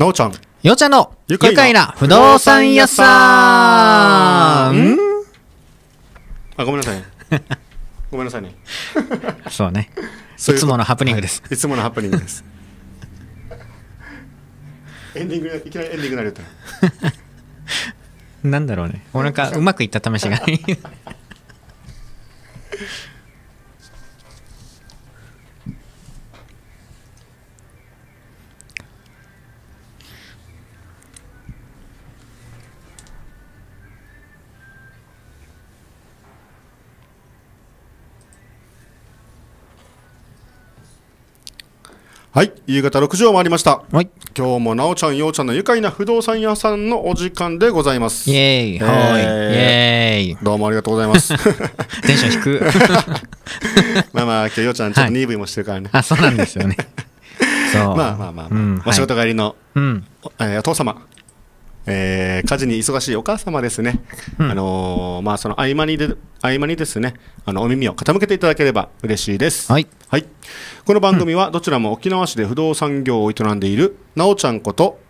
なおちゃん。よちゃんの愉快な不動産屋さん。あ、ごめんなさい。ごめんなさいね。そうね。いつものハプニングです。いつものハプニングです。エンディング、いきなりエンディングになると。なんだろうね。おなかうまくいった試しがない。はい、夕方6時を回りました。はい、今日もなおちゃん、ようちゃんの愉快な不動産屋さんのお時間でございます。イエーイ、えー、イエーイ。どうもありがとうございます。テンション低く。まあまあ、今日ようちゃん、ちょっと 2V もしてるからね。はい、あ、そうなんですよね。まあまあまあ、まあ、うん、お仕事帰りの、はい、お父様えー、家事に忙しいお母様ですね、その合間にで合間にですねあのお耳を傾けていただければ嬉しいです、はい、はい、この番組はどちらも沖縄市で不動産業を営んでいるなおちゃんこと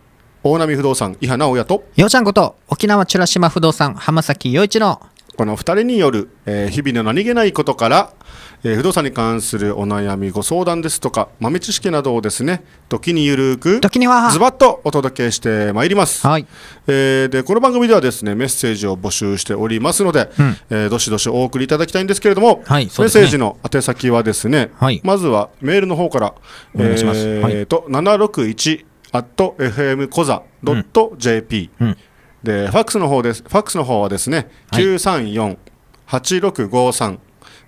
大波不動産伊波直也とようちゃんこと沖縄美ら島不動産浜崎陽一のこの2人による、えー、日々の何気ないことからえー、不動産に関するお悩みご相談ですとか豆知識などをですね時にゆるく時にはズバッとお届けしてまいります、はいえー、でこの番組ではですねメッセージを募集しておりますので、うん、えー、どしどしお送りいただきたいんですけれども、はいね、メッセージの宛先はですね、はい、まずはメールの方からお願いします、えー、はい、と761 at fm コザドット .jp、うん、うんでファックスの方です。ファックスの方はですね、九三四八六五三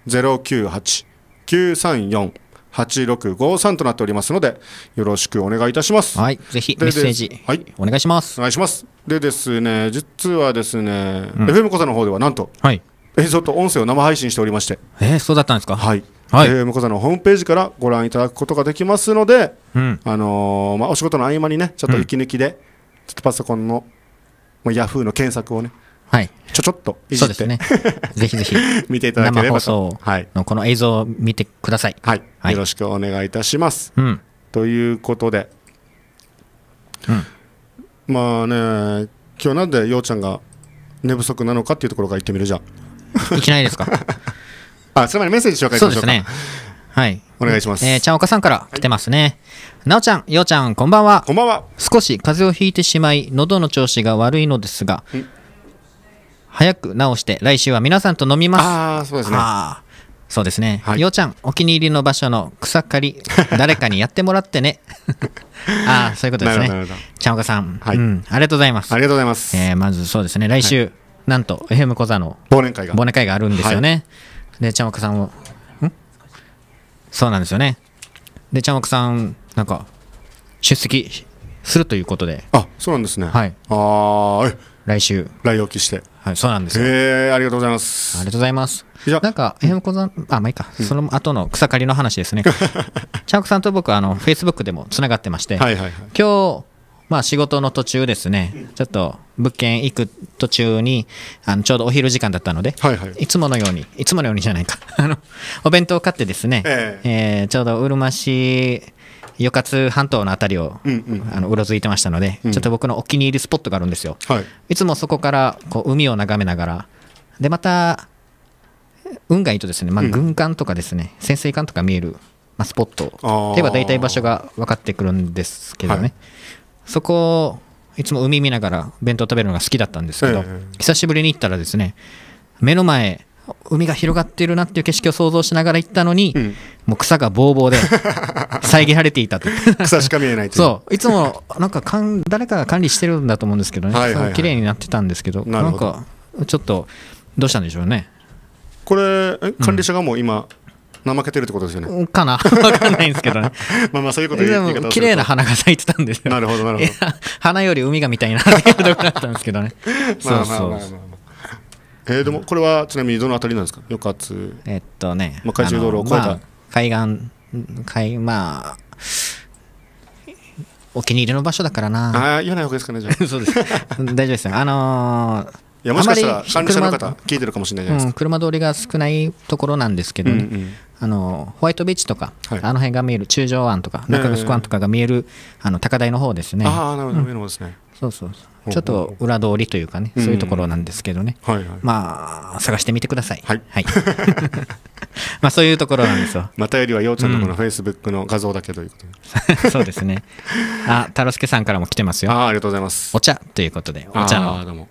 098-934-8653となっておりますので、よろしくお願いいたします。はい、ぜひメッセージ、はい、お願いします。お願いします。でですね、実はですね、うん、FM 小座の方ではなんと、はい、映像と音声を生配信しておりまして、えー、そうだったんですか。はい。はい、えー、向このホームページからご覧いただくことができますので、うん、あのー、まあ、お仕事の合間にねちょっと息抜きで、うん、ちょっとパソコンの、まあ、ヤフーの検索をねはい、ちょちょっといじって、ね、ぜひぜひ見ていただければとのこの映像を見てください、はい、はい、よろしくお願いいたします、うん、ということで、うん、まあね今日なんでようちゃんが寝不足なのかっていうところから言ってみるじゃんいきないですか あつまりメッセージ紹介しましょうかそうですねはい。お願いします。えー、ちゃんおかさんから来てますね。はい、なおちゃん、ようちゃん、こんばんは。こんばんは。少し風邪をひいてしまい、喉の調子が悪いのですが、早く直して来週は皆さんと飲みますああそうですねあそうですね、はい、ようちゃんお気に入りの場所の草刈り誰かにやってもらってね ああそういうことですねちゃんおかさん、はい、うん、ありがとうございますありがとうございます、えー、まずそうですね来週、はい、なんと FM 小座の忘年会が忘年会があるんですよね、でちゃんおかさんをんそうなんですよねでちゃんおかさんなんか出席するということであそうなんですねはいああ来週来おきしてはい、そうなんですよ。ありがとうございます。ありがとうございます。なんか、えむこさん、あ、まあいいか、その後の草刈りの話ですね。ちゃんこさんと僕、あの、フェイスブックでもつながってまして、はいはいはい、今日、まあ仕事の途中ですね、ちょっと物件行く途中に、あのちょうどお昼時間だったので、はいはい、いつものように、いつものようにじゃないか、あの、お弁当を買ってですね、えー、えー、ちょうどうるま市余活半島の辺りを、あのうろついてましたので、ちょっと僕のお気に入りスポットがあるんですよ、い、つもそこからこう海を眺めながらでまた運がいいとですね、ま軍艦とかですね、潜水艦とか見える、まあ、スポットでは大体場所が分かってくるんですけどね、そこいつも海見ながら弁当食べるのが好きだったんですけど、久しぶりに行ったらですね目の前海が広がってるなっていう景色を想像しながら行ったのに、うん、もう草がぼうぼうで 遮られていたと草しか見えないというそういつもなんかかん誰かが管理してるんだと思うんですけどね、はいはい、綺麗になってたんですけどななんかちょっとどうしたんでしょうねこれ管理者がもう今、うん怠けてるってことですよね。かな分 かんないんですけどね。まあまあそういうことでも綺麗な花が咲いてたんですよ。なるほどなるほど。花より海がみたいなこがだったんですけどね。そうそう。えー、でもこれはちなみにどのあたりなんですかよかつえっとね、まあ、海中道路を越えた、まあ、海岸海まあお気に入りの場所だからなあ言わない方がいいですかねじゃあ そうです大丈夫ですよあのーいやもしかしたら管理者の方聞いてるかもしれないじゃないですか、うん、車通りが少ないところなんですけど、ねうんうん、あのホワイトビーチとか、はい、あの辺が見える中条湾とか中城湾とかが見える、あの高台の方ですねああなるほど、上の方ですねそうそうそうちょっと裏通りというかね、そういうところなんですけどね、まあ、探してみてください。はい、はい まあそういうところなんですよ。またよりはようちゃんのこのフェイスブックの画像だけということで、そうですね。あ、太郎介さんからも来てますよ。あ、ありがとうございます。お茶ということで、お茶の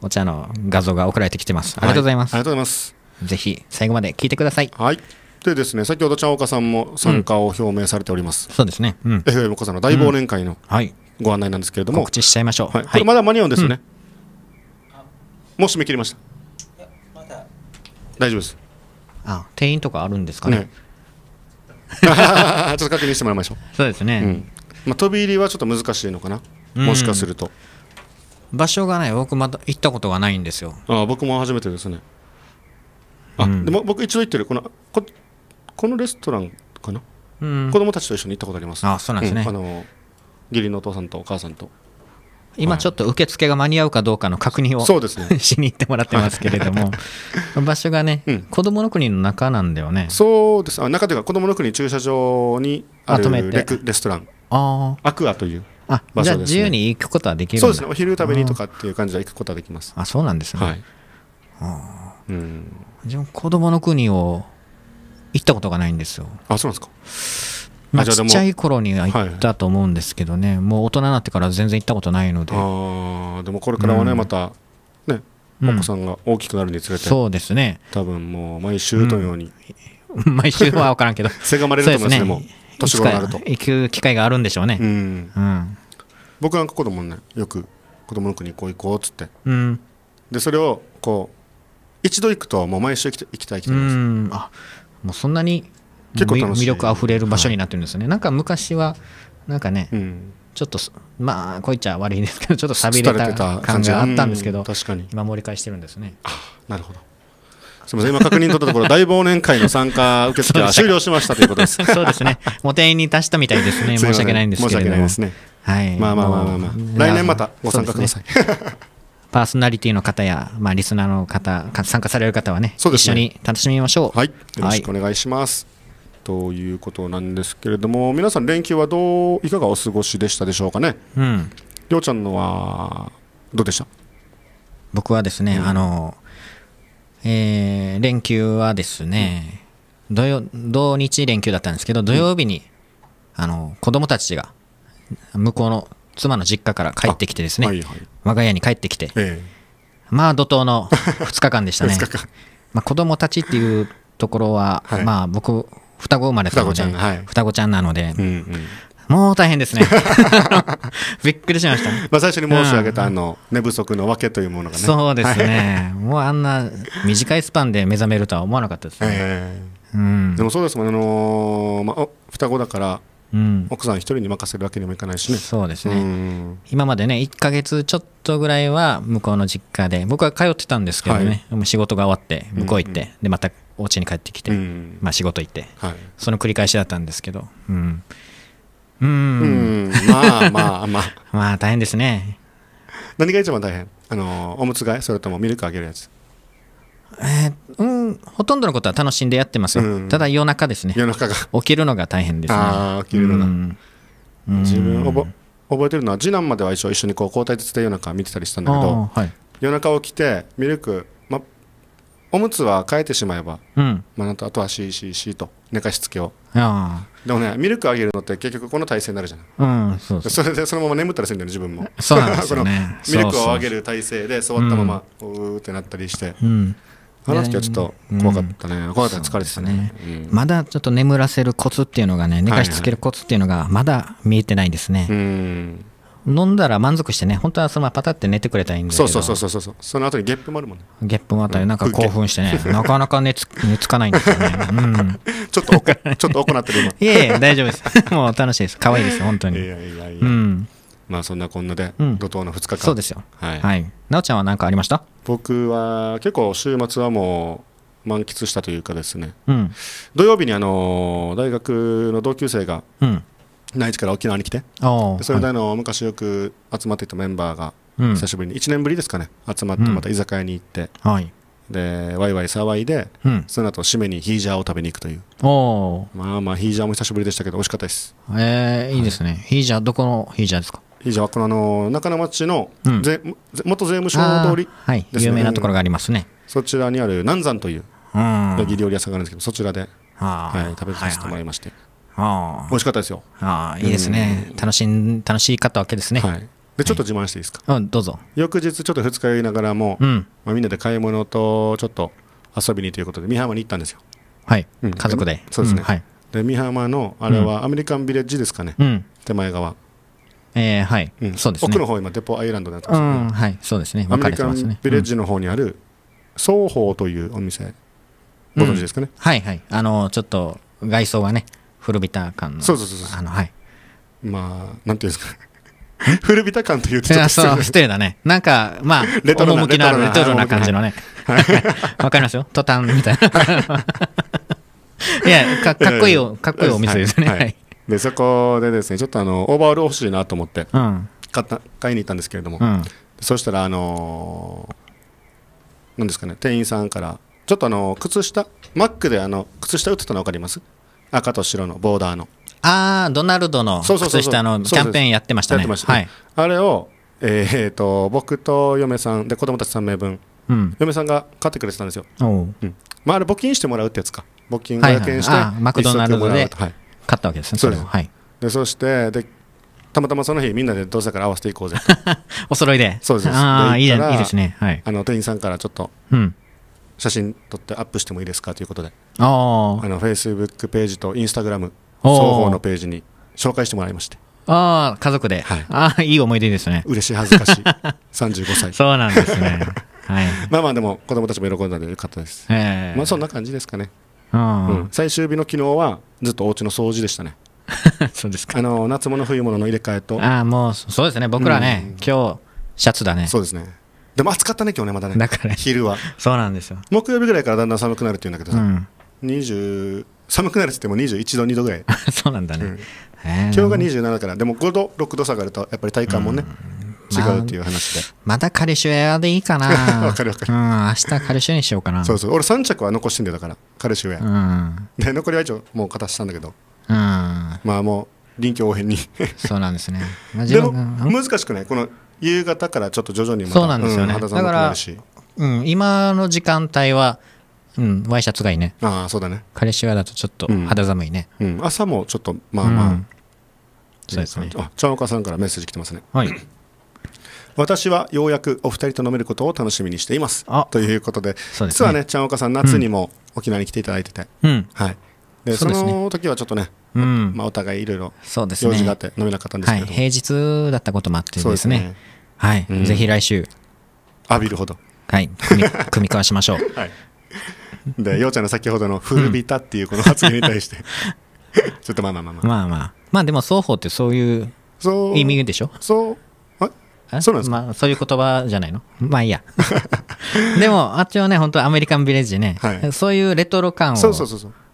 お茶の画像が送られてきてます。ありがとうございます。ありがとうございます。ぜひ最後まで聞いてください。はい。でですね、先ほどちゃんおかさんも参加を表明されております。そうですね。うん、FM 岡さんの大忘年会の、はい。ご案内なんですけれども告知しちゃいましょう、はい、これまだ間に合うんですよね、うん、もう締め切りました大丈夫ですあ店員とかあるんですかね ちょっと確認してもらいましょうそうですね、うん、まあ、飛び入りはちょっと難しいのかなもしかすると、場所がね僕まだ行ったことがないんですよあ僕も初めてですねあ、うん、でも僕一度行ってるこのここのレストランかな、うん、子供たちと一緒に行ったことありますあそうなんですね、うん、あの義理のお父さんとお母さんと今ちょっと受付が間に合うかどうかの確認をそうです、ね、しに行ってもらってますけれども場所がね、うん、子どもの国の中なんだよねそうですあ中というか子どもの国駐車場にあるレレストランあアクアというあ、ね、じゃあ自由に行くことはできるそうですねお昼食べにとかっていう感じで行くことはできますあそうなんですね、はい、あうん自分子どもの国を行ったことがないんですよあそうなんですかまあ、ちっちゃい頃には行ったと思うんですけどね、はい、もう大人になってから全然行ったことないのであでもこれからはね、うん、またねお子さんが大きくなるにつれて、うん、そうですね多分もう毎週のように、うん、毎週は分からんけど せがまれると思いますね、ね、もう年頃になると行く機会があるんでしょうねうん、僕なんか子供ねよく子供の国こう行こうっつって、うでそれをこう一度行くともう毎週行きたい行きたい行きいすあもうそんなに結構魅力あふれる場所になってるんですね、はい、なんか昔はなんかね、うん、ちょっとまあこいちゃ悪いですけどちょっとさびれた感じがあったんですけど、確かに今盛り返してるんですねなるほどすみません今確認取ったところ 大忘年会の参加受付は終了しましたということですそうですねお店員に達したみたいですね 申し訳ないんですけど申し訳ないですねはいまあまあまあまあ、まあ、来年またご参加ください、パーソナリティの方や、まあ、リスナーの方、参加される方はね、ね、一緒に楽しみましょう。はい、よろしくお願いします。はいということなんですけれども皆さん連休はどういかがお過ごしでしたでしょうかね、うん、りょうちゃんのはどうでした僕はですね、うん、あの、えー、連休はですね、うん、土曜土日連休だったんですけど土曜日に、あの子供たちが向こうの妻の実家から帰ってきてですね、はいはい、我が家に帰ってきて、えー、まあ怒涛の2日間でしたね まあ、子供たちっていうところは、はい、まあ僕双子生まれ双子ちゃん、はい、双子ちゃんなので、うんうんもう大変ですね びっくりしました。まあ最初に申し上げた、あの寝不足のわけというものがね。そうですね。もうあんな短いスパンで目覚めるとは思わなかったですね。えー、うん、でもそうですもん、あのー、まあ、双子だから、うん、奥さん一人に任せるわけにもいかないしね。そうですね。うん、今までね、1か月ちょっとぐらいは向こうの実家で、僕は通ってたんですけどね、はい、仕事が終わって、向こう行って、うんうん、でまたお家に帰ってきて、うん、まあ、仕事行って、はい、その繰り返しだったんですけどうんうんまあまあまあ まあ大変ですね何が一番大変あのおむつ替えそれともミルクあげるやつえー、うん、ほとんどのことは楽しんでやってますよ、うん、ただ夜中ですね夜中が起きるのが大変ですねああ起きるのが、うん、自分覚覚えてるのは次男までは一緒一緒にこう交代で夜中見てたりしたんだけど、はい、夜中起きてミルクおむつは変えてしまえば、うん、まあ、あとは CCC と寝かしつけをでもねミルクあげるのって結局この体勢になるじゃん、うん、そうそれでそのまま眠ったりするんだよね自分もそうなんですよ、ね、ミルクをあげる体勢で座ったままううってなったりして、うんあの時はちょっと怖かったね、うん、怖かった疲れてたね、ねうん、まだちょっと眠らせるコツっていうのがね寝かしつけるコツっていうのがまだ見えてないですね、はいはい、うん飲んだら満足してね、本当はそのままパタって寝てくれたらいいんだけど、そうそうそうそうそう、その後にゲップもあるもんね。ゲップもあったり、なんか興奮してね、なかなか寝つ 寝つかないんですよね。うん、ちょっとおちょっとなってる今。いえいえ、大丈夫です。もう楽しいです。可愛いです、本当に。いやいやいや。うん。まあそんなこんなで、怒涛の2日間、うん。そうですよ。はい。はい。なおちゃんは何かありました僕は結構週末はもう満喫したというかですね、うん、土曜日にあの大学の同級生が、うん内地から沖縄に来てそれでの、昔よく集まっていたメンバーが久しぶりに、1年ぶりですかね集まってまた居酒屋に行って、でワイワイ騒いで、その後締めにヒージャーを食べに行くというまあまあヒージャーも久しぶりでしたけど美味しかったですええいいですね、ヒージャーどこのヒージャーですかヒージャーはこのあの中野町の、ぜ元税務の通りはい有名なところがありますねそちらにある南山というヤギ料理屋さんがあるんですけどそちらで、はい、食べさせてもらいまして、あ美味しかったですよああいいですね、楽しん楽しかったわけですね、はい、でちょっと自慢していいですか、はい、うん、どうぞ翌日ちょっと二日酔いながらも、うんまあ、みんなで買い物とちょっと遊びにということで美浜に行ったんですよはい、うん、家族でそうですね、うん、はい、で美浜のあれはアメリカンビレッジですかね、うん、手前側えー、はい、うん、そうですね奥の方今デポアイランドでなってますね、うん、はいそうですねアメリカンビレッジの方にある双方というお店ご存知ですかね、はいはいあのちょっと外装はね古びた感のそうそうそうそうあのはいまあなんていうんですか 古びた感というとちょっとそう失礼だねなんかまあレトロなのあるレトロな感じのねわ、はい、かりますよトタンみたいな いやかかっこいいかっこいいお店ですね、はいはい、でそこでですねちょっとあのオーバーオール欲しいなと思って、うん、買った買いに行ったんですけれども、うん、そしたらあのー、なんですかね店員さんからちょっとあの靴下マックであの靴下売ってたの分かります赤と白のボーダーのああドナルドの靴下のキャンペーンやってましたねあれを、えーと、僕と嫁さんで子供たち3名分、うん、嫁さんが買ってくれてたんですよ、うんまあ、あれ募金してもらうってやつか募金が0して、マクドナルドで買ったわけですねそれをはいでそしてでたまたまその日みんなでどうせから合わせていこうぜ お揃いでそうですああいいですね、はい、あの店員さんからちょっと、うん写真撮ってアップしてもいいですかということであのフェイスブックページとインスタグラム双方のページに紹介してもらいましてああ家族で、はい、ああいい思い出ですね嬉しい恥ずかしい35 歳そうなんですね、はい、まあまあでも子供たちも喜んだのでよかったです、えー、まあそんな感じですかね、うん、最終日の昨日はずっとお家の掃除でしたね そうですかあの夏物冬物の入れ替えとああもうそうですね僕らね、うん、今日シャツだねそうですねでも暑かったね今日ねまだねだから昼はそうなんですよ木曜日ぐらいからだんだん寒くなるって言うんだけどさ、うん、20寒くなるって言っても21度2度ぐらい そうなんだね、うん、今日が27からでも5度6度下がるとやっぱり体感もね、うん、違うっていう話で、ままたカルシウエアでいいかな わかるわかる、うん、明日カルシウエアにしようかなそうそう俺3着は残してんだよだからカルシウエア、うん、で残りは一応もう片したんだけど、うん、まあもう臨機応変にそうなんですね、でも難しくないこの夕方からちょっと徐々にそうなんですよね、うん、肌寒くなるしうん、今の時間帯は、うん、ワイシャツがいいね。ああ、そうだね。彼氏はだとちょっと肌寒いね。うん、うん、朝もちょっと、まあまあ。うん、そうですね。あ、ちゃんおかさんからメッセージ来てますね。はい。私はようやくお二人と飲めることを楽しみにしています。ということで、でね、実はね、ちゃんおかさん、夏にも沖縄に来ていただいてて、うん、はい。で、そ、の時はちょっとね、うん、まあ、お互いいろいろ用事があって飲めなかったんですけど、ねはい、平日だったこともあってですね。そうですねはい、うん、ぜひ来週浴びるほどはい組み 組み交わしましょうはいで陽ちゃんの先ほどの「古びた」っていうこの発言に対して、うん、ちょっとまあまあまあまあまあまあまあでも双方ってそういう意味でしょそうそうなんですまあ、そういう言葉じゃないの まあいいやでもあっちはね本当アメリカンビレッジね、はい、そういうレトロ感を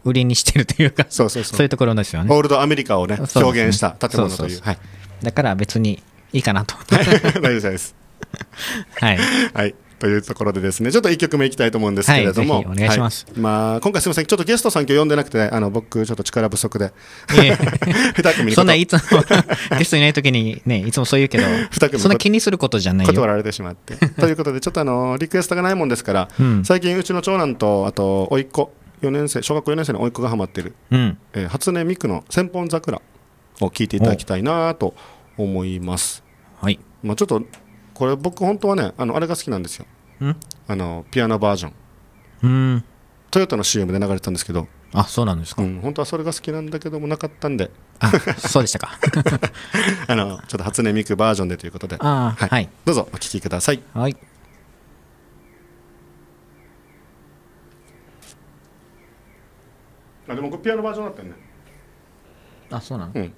売りにしてるというかそうそそそううういうところですよねオールドアメリカをね表現した建物という、はい、だから別にいいかなと。大丈夫です。はい。はい。というところでですね、ちょっと1曲目いきたいと思うんですけれども、はい、お願いします、はい、まあ、今回すみません、ちょっとゲストさん今日呼んでなくて、あの僕、ちょっと力不足で、2 組そんないつも、ゲストいないときに、ね、いつもそう言うけど、組そんな気にすることじゃない断られてしまって。ということで、ちょっとあのリクエストがないもんですから、うん、最近、うちの長男と、あと、甥っ子、4年生、小学校4年生の甥っ子がハマってる、うん、えー、初音ミクの「千本桜」を聴いていただきたいなと思います。はい。まあちょっとこれ僕本当はねあのあれが好きなんですよ。あのピアノバージョン。うん。トヨタの CM で流れてたんですけど。あそうなんですか、うん、本当はそれが好きなんだけどもなかったんであそうでしたか あのちょっと初音ミクバージョンでということではい、はい、どうぞお聴きください、はいあでもピアノバージョンだったよねあそうなの、うん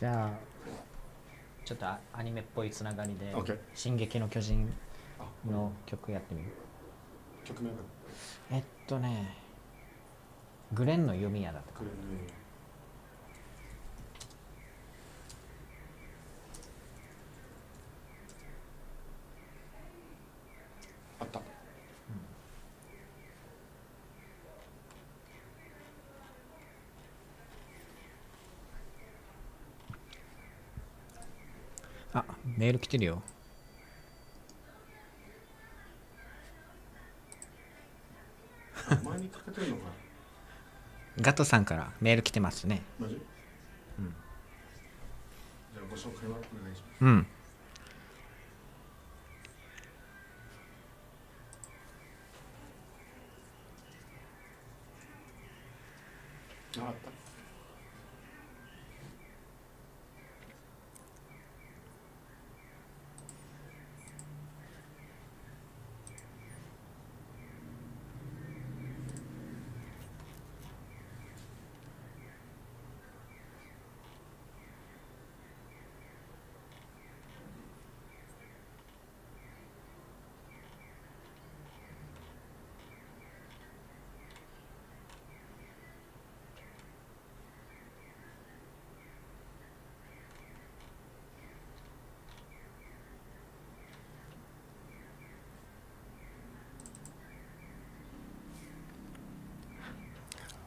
じゃあちょっとアニメっぽいつながりで「進撃の巨人」の曲やってみる曲名えっとね「グレンの弓矢」だったグレンの弓矢メール来てるよ。ガトさんからメール来てますね。うん。うん。あった。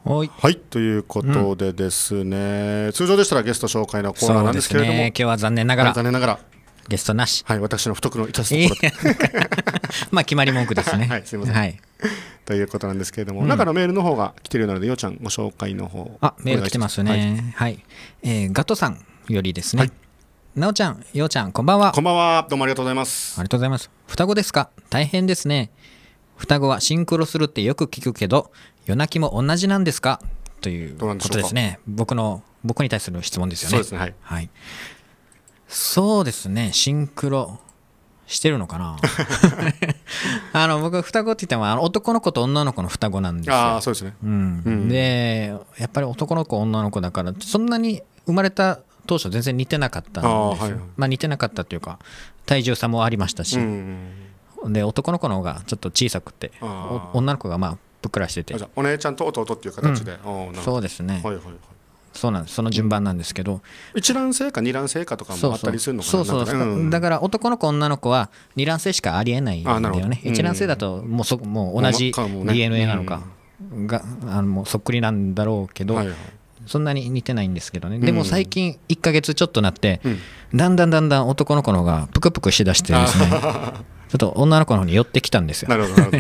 はい、はい、ということでですね、うん、通常でしたらゲスト紹介のコーナーなんですけれども、ね、今日は残念ながら残念ながらゲストなしはい私の不徳のいたすところで まあ決まり文句ですねはいすいません、はい、ということなんですけれども、うん、中のメールの方が来てるのでようちゃんご紹介の方あメール来てますねはい、はい、えー、ガトさんよりですね、はいなおちゃん、ようちゃん、こんばんは。こんばんは。どうもありがとうございます。ありがとうございます。双子ですか大変ですね。双子はシンクロするってよく聞くけど夜泣きも同じなんですかということですね僕の僕に対する質問ですよねそうですねはい、はい、そうですねシンクロしてるのかな あの僕双子って言ってもあの男の子と女の子の双子なんですよああそうですね、うん、うん、でやっぱり男の子女の子だからそんなに生まれた当初全然似てなかったんです、はい、まあ、似てなかったというか体重差もありましたし、うんで男の子の方がちょっと小さくて女の子がまあぷっくらしててお姉ちゃんと弟っていう形で、うん、そうですね、はいはいはい、そうなんですその順番なんですけど、うん、一卵性か二卵性かとかもあったりするのかなそうそうそう、うん、だから男の子女の子は二卵性しかありえないんだよね一卵性だともうそもう同じ DNA なのかがあのもうそっくりなんだろうけど、そんなに似てないんですけどね、でも最近、1か月ちょっとなって、うん、だんだんだんだん男の子の方がぷくぷくしだしてですね、ちょっと女の子の方に寄ってきたんですよなるほどるほど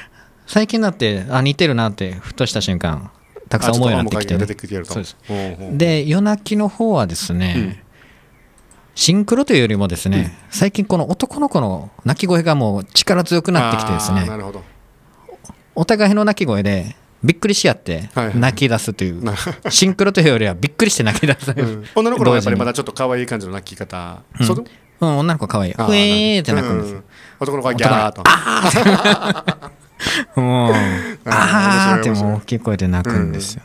最近だってあ似てるなってふとした瞬間たくさん思いになってきて,、ね、で夜泣きの方はですね、うん、シンクロというよりもですね、うん、最近この男の子の泣き声がもう力強くなってきてですねお互いの泣き声でびっくりし合って泣き出すという、シンクロというよりはびっくりして泣き出す、うん、女の子はやっぱりまだちょっと可愛い感じの泣き方、うん、うん、女の子可愛いふえーって泣くんです、男の子はギャーと。あーもう、あーってもう大きい声で泣くんですよ。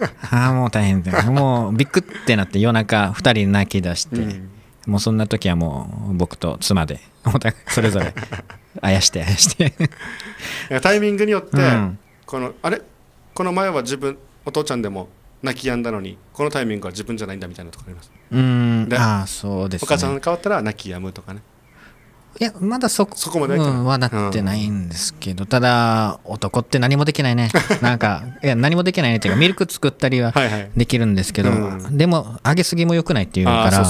うん、ああ、もう大変だよ。もうビくってなって夜中二人泣き出して、うん、もうそんな時はもう僕と妻で、それぞれ、あやしてあやして タイミングによって、うん、この、あれこの前は自分、お父ちゃんでも泣き止んだのにこのタイミングは自分じゃないんだみたいなとこありますうんあそうです、ね、お母さんが変わったら泣き止むとかねいやまだそそこまで、うん、はなってないんですけど、うん、ただ男って何もできないね なんかいや何もできないねっていうか ミルク作ったりはできるんですけど、はいはいうん、でも揚げすぎもよくないっていうから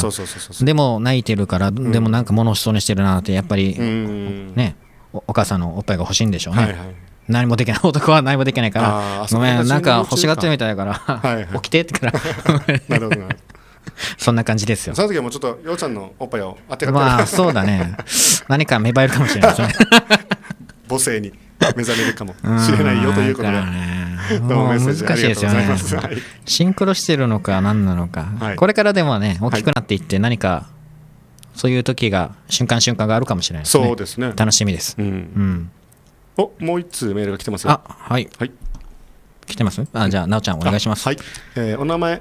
でも泣いてるから、でもなんか物しそうにしてるなってやっぱり、ねお母さんのおっぱいが欲しいんでしょうね、はいはい何もできない男は何もできないからごめんなんか欲しがってるみたいだから、はいはい、起きてってからなるほど そんな感じですよ。その時はもうちょっと、ようちゃんのおっぱいを当てがっまあ、そうだね。何か芽生えるかもしれないですね。母性に目覚めるかもしれないよということで。どうも難しいですよね。シンクロしてるのか何なのか、はい、これからでもね、大きくなっていって何か、そういう時が、瞬間瞬間があるかもしれないですね。そうですね。楽しみです。うん。うん、お、もう一通メールが来てますよ。あ、はい。はい。来てますあ、じゃあ、なおちゃんお願いします。はい。えー、お名前、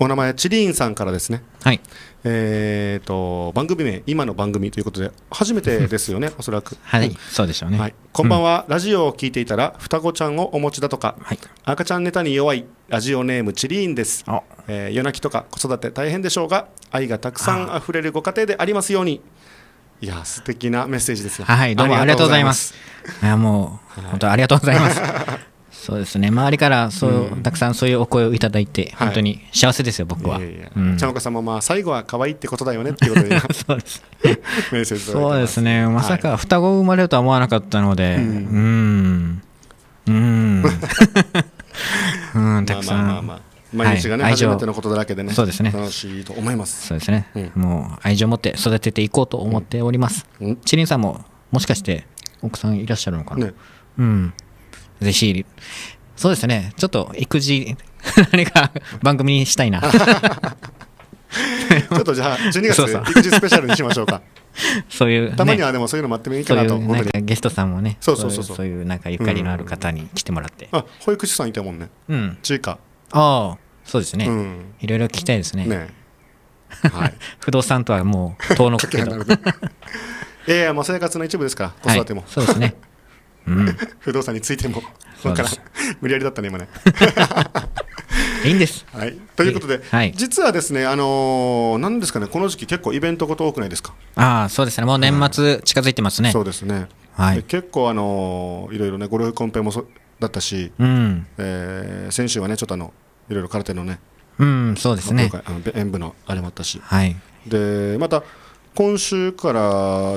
お名前チリーンさんからですね。はい。えっ、ー、と番組名今の番組ということで初めてですよね おそらく。はい、そうでしょうね。はい、こんばんは、うん、ラジオを聞いていたら双子ちゃんをお持ちだとか、はい、赤ちゃんネタに弱いラジオネームチリーンです。えー、夜泣きとか子育て大変でしょうが愛がたくさん溢れるご家庭でありますように。いや素敵なメッセージですよ。はいどうもありがとうございます。いやもう、はい、本当ありがとうございます。そうですね周りからそう、うん、たくさんそういうお声をいただいて、本当に幸せですよ、僕は。いやいやん、のかさんもまあ最後は可愛いってことだよねっていうことでそうです そうですね、まさか双子生まれるとは思わなかったので、うん、うん、うん、うん、たくさん。毎日がね、はい、初めてのことだらけでね、そうですね楽しいと思います。そうですね、うん、もう愛情を持って育てていこうと思っております。うん、ちりんさんももしかして奥さんいらっしゃるのかな、ね、うんぜひ、そうですね。ちょっと育児、何 か番組にしたいな。ちょっとじゃあ、12月、育児スペシャルにしましょうか。そういう、ね、たまにはでもそういうの待ってもいいかなと思ってゲストさんもね、そうそうそうそう、そういうなんかゆかりのある方に来てもらって。うん、あ保育士さんいたもんね。うん。中華。ああ、そうですね。いろいろ聞きたいですね。ねはい、不動産とはもう遠のくけど。いやいや、まあ生活の一部ですか、子育ても。はい、そうですね。うん、不動産についても分から 無理やりだったね今ね いいんです、はい、ということで、はい、実はですね、あのー、なんですかね、この時期、結構イベントごと多くないですかあそうですね、もう年末、近づいてますね、うん、そうですね、はい、結構、あのー、いろいろね、ゴルフコンペもそだったし、うんえー、先週はね、ちょっとあのいろいろ空手のね、うん、そうですね、今回あの演舞のあれもあったし、はい、でまた、今週から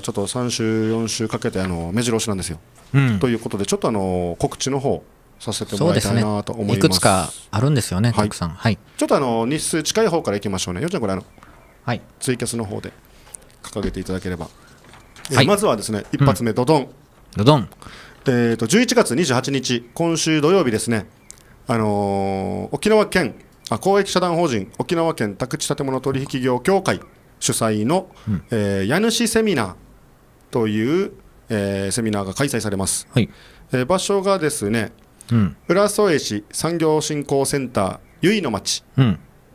ちょっと3週、4週かけてあの目白押しなんですよ、うん、ということで、ちょっとあの告知の方させてもらいたいなと思います、ね、いくつかあるんですよね、はい、たくさん、はい、ちょっとあの日数近い方からいきましょうね、よちゃん、これあの、はい、ツイキャスの方で掲げていただければ、はい、まずはですね一発目、どどん。どどんえー、と11月28日、今週土曜日ですね、あのー、沖縄県あ公益社団法人沖縄県宅地建物取引業協会主催の、うん、えー、家主セミナーという、えー、セミナーが開催されます、はい、えー、場所がですね、うん、浦添市産業振興センター由比の町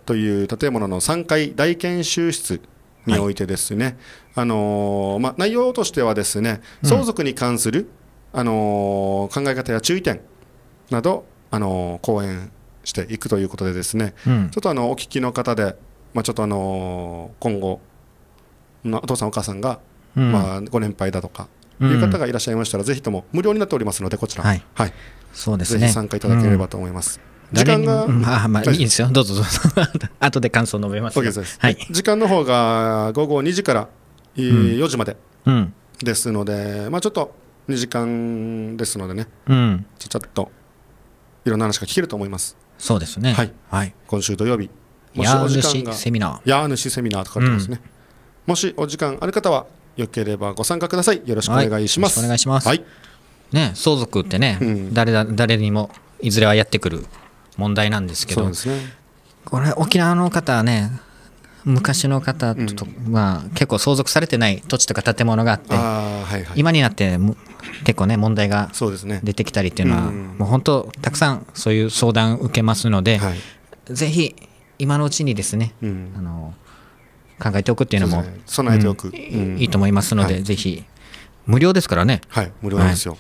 という建物の3階大研修室においてですね、はい、あのー、まあ、内容としてはですね相続に関する、うん、あのー、考え方や注意点など、あの講演していくということでですね、うん、ちょっとあのお聞きの方でまあ、ちょっとあの今後お父さんお母さんが、まあ、ご年配だとかいう方がいらっしゃいましたら、ぜひとも無料になっておりますのでこちら、はいはいそうですね、ぜひ参加いただければと思います。時間が、まあまあいいですよ、どうぞどうぞ、後で感想述べますはい、時間の方が午後2時から4時までですので、まあ、ちょっと2時間ですのでね、うん、ちゃちゃっといろんな話が聞けると思います。そうですね、はい、はい、今週土曜日山主セミナーヤーヌシセミナーと書いてますね、うん、もしお時間ある方はよければご参加くださいよろしくお願いします、はい、お願いします、はい、ね相続ってね、うん、誰だ誰にもいずれはやってくる問題なんですけど、ね、これ沖縄の方はね昔の方と、うん、まあ、結構相続されてない土地とか建物があって、はいはい、今になって結構ね問題が出てきたりっていうのは、ねうん、もう本当たくさんそういう相談受けますので、はい、ぜひ今のうちにですね、うん、あの考えておくっていうのも、ね、備えておく、うん、いいと思いますので、はい、ぜひ無料ですからねはい無料なんですよ、は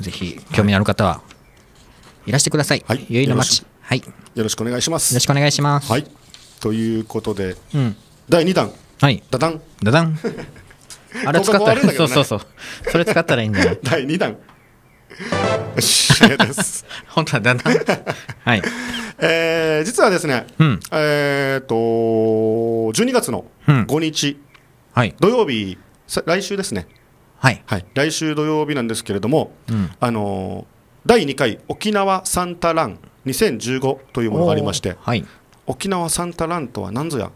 い、ぜひ興味のある方はいらしてください、はい、ゆいの町はい、よろしくお願いしますよろしくお願いしますはいということで、うん、第二弾はいダダンダダン あれ使ったら、ね、そうそうそうそれ使ったらいいんだよ 第二弾し です。本当だな。はい。えー、実はですね、うん、えっ、ー、と12月の5日、うん、はい、土曜日来週ですね。はい、はい、来週土曜日なんですけれども、うん、あのー、第2回沖縄サンタラン2015というものがありまして、はい、沖縄サンタランとは何ぞや。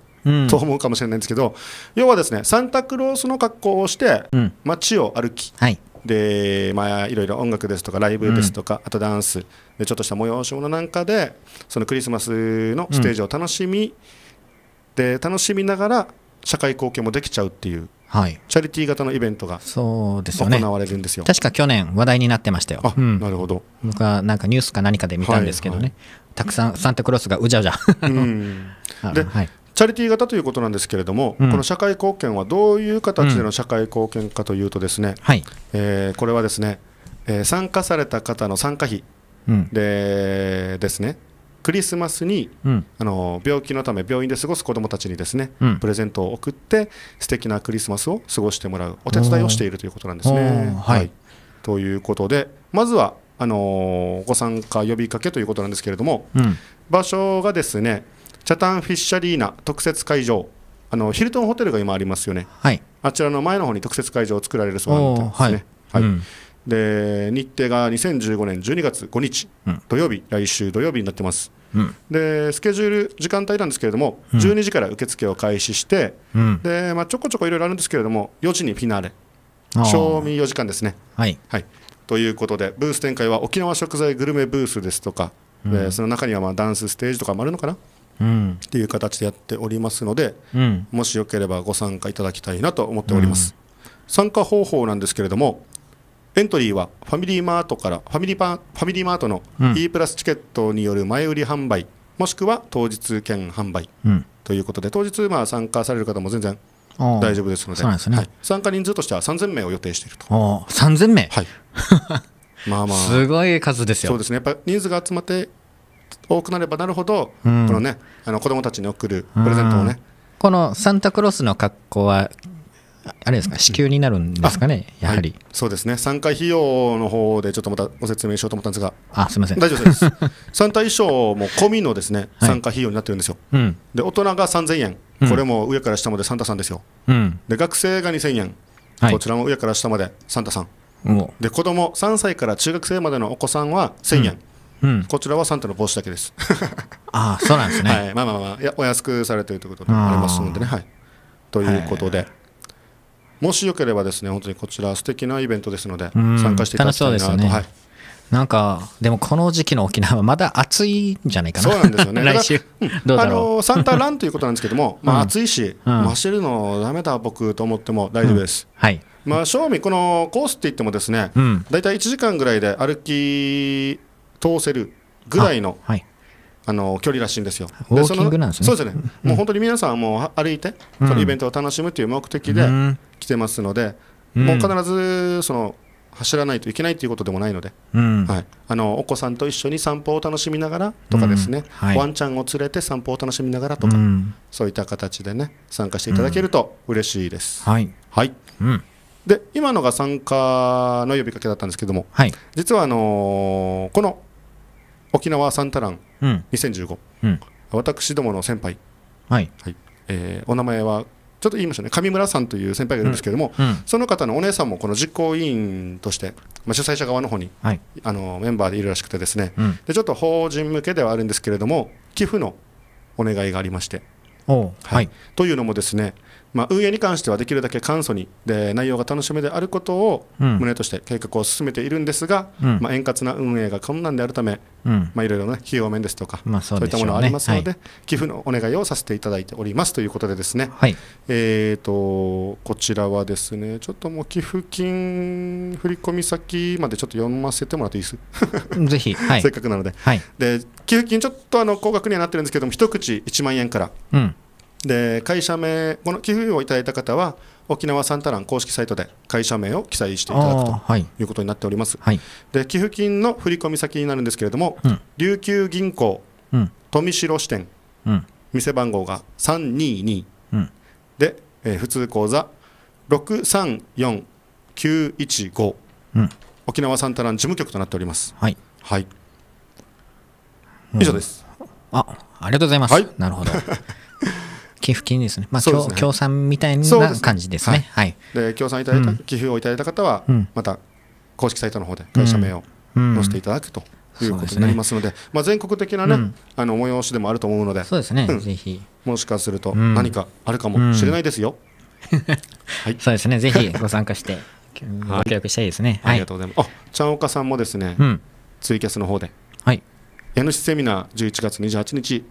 と思うかもしれないんですけど、要はですねサンタクロースの格好をして街を歩き、はい、で、まあ、いろいろ音楽ですとかライブですとか、うん、あとダンスでちょっとした催し物なんかでそのクリスマスのステージを楽しみ、うん、で楽しみながら社会貢献もできちゃうっていう、はい、チャリティー型のイベントがそうです行われるんですよ確か去年話題になってましたよあ、うん、なるほど僕はなんかニュースか何かで見たんですけどね、はいはい、たくさんサンタクロースがうじゃうじゃ、うん、で、はい、チャリティー型ということなんですけれども、うん、この社会貢献はどういう形での社会貢献かというとですね、うんはい、えー、これはですね、えー、参加された方の参加費で,、ですねクリスマスに、うん、あの病気のため病院で過ごす子どもたちにですね、うん、プレゼントを送って素敵なクリスマスを過ごしてもらうお手伝いをしているということなんですね。はい、はい、ということでまずはあのー、ご参加呼びかけということなんですけれども、うん、場所がですねチャタンフィッシャリーナ特設会場あのヒルトンホテルが今ありますよね、はい、あちらの前の方に特設会場を作られるそうなんですね。はい、うん、で日程が2015年12月5日、うん、土曜日、来週土曜日になってます、うん、でスケジュール、時間帯なんですけれども、うん、12時から受付を開始して、でまあ、ちょこちょこいろいろあるんですけれども、4時にフィナーレ、賞味4時間ですね、はい、はい、ということで、ブース展開は沖縄食材グルメブースですとか、うん、その中にはまあダンスステージとかもあるのかな、っていう形でやっておりますので、うん、もしよければご参加いただきたいなと思っております、うん、参加方法なんですけれどもエントリーはファミリーマートからファミリーパファミリーマートの E プラスチケットによる前売り販売もしくは当日券販売ということで、当日まあ参加される方も全然大丈夫ですので、ねはい、参加人数としては3000名を予定していると3000名、はい、まあまあすごい数ですよそうですねやっぱ人数が集まって多くなればなるほど、うん、このねあの子供たちに送るプレゼントをね、このサンタクロースの格好はあれですか支給になるんですかね、やはり、はい、そうですね、参加費用の方でちょっとまたご説明しようと思ったんですが、あすみません大丈夫です、サンタ衣装も込みのですね、はい、参加費用になってるんですよ、うん、で大人が3000円、これも上から下までサンタさんですよ、うん、で学生が2000円、こちらも上から下までサンタさん、で子供3歳から中学生までのお子さんは1000円。うん、こちらはサンタの帽子だけです ああそうなんですね、はい、まあまあまあやお安くされているということでありますのでねはいということで、もしよければですね本当にこちら素敵なイベントですので、参加していただきたいなと、ね、はいなんかでもこの時期の沖縄はまだ暑いんじゃないかなそうなんですよね 来週、どうだろうあのサンタランということなんですけども、まあ、暑いし、うん、走るのだめだ僕と思っても大丈夫です、うん、はいまあ正味このコースって言ってもですね、大体1時間ぐらいで歩き通せるぐらいの。はいあの距離らしいんですよ。ウォーキングなんですね。そうですね。もう本当に皆さんも歩いて、そのイベントを楽しむという目的で来てますので、もう必ずその走らないといけないということでもないので、はい、あのお子さんと一緒に散歩を楽しみながらとかですね、ワンちゃんを連れて散歩を楽しみながらとか、そういった形でね参加していただけると嬉しいです。はい。はい。で今のが参加の呼びかけだったんですけども、実はあのこの沖縄サンタラン2015、うん、私どもの先輩、はいはいえー、お名前はちょっと言いましたね上村さんという先輩がいるんですけれども、うんうん、その方のお姉さんもこの実行委員として、まあ、主催者側の方に、はい、あのメンバーでいるらしくてですね、うん、でちょっと法人向けではあるんですけれども寄付のお願いがありまして。はい、はい、というのもですねまあ、運営に関してはできるだけ簡素にで内容が楽しめであることを旨として計画を進めているんですが、うん、まあ、円滑な運営が困難であるため、うん、まあ、いろいろな費用面ですとか、まあそう、ね、そういったものがありますので、はい、寄付のお願いをさせていただいておりますということでですね、はい、えーと、こちらはですねちょっともう寄付金振込先までちょっと読ませてもらっていいですぜひ、はい、せっかくなので,、で寄付金ちょっとあの高額にはなってるんですけども一口1万円から。うんで会社名この寄付をいただいた方は沖縄サンタラン公式サイトで会社名を記載していただくと、はい、いうことになっております、はい、で寄付金の振込先になるんですけれども、うん、琉球銀行、うん、富城支店、うん、店番号が322、うん、で、えー、普通口座634915、うん、沖縄サンタラン事務局となっております。はい、はい以上です、あありがとうございます、はい、なるほど 寄付金ですね、まあすね協賛みたいな感じですね。はい、で協賛いただいた、うん寄付をいただいた方は、また公式サイトの方で会社名を載せていただくということになりますので、まあ、全国的な、ねうんあの催しでもあると思うので、そうですね、うんぜひ、もしかすると何かあるかもしれないですよ。はいそうですね、ぜひ ご参加して、ご協力したいですね。ありが、とうございます。あ、ちゃんおかさんもですね、うん、ツイキャスの方で、はい、家主セミナー11月28日、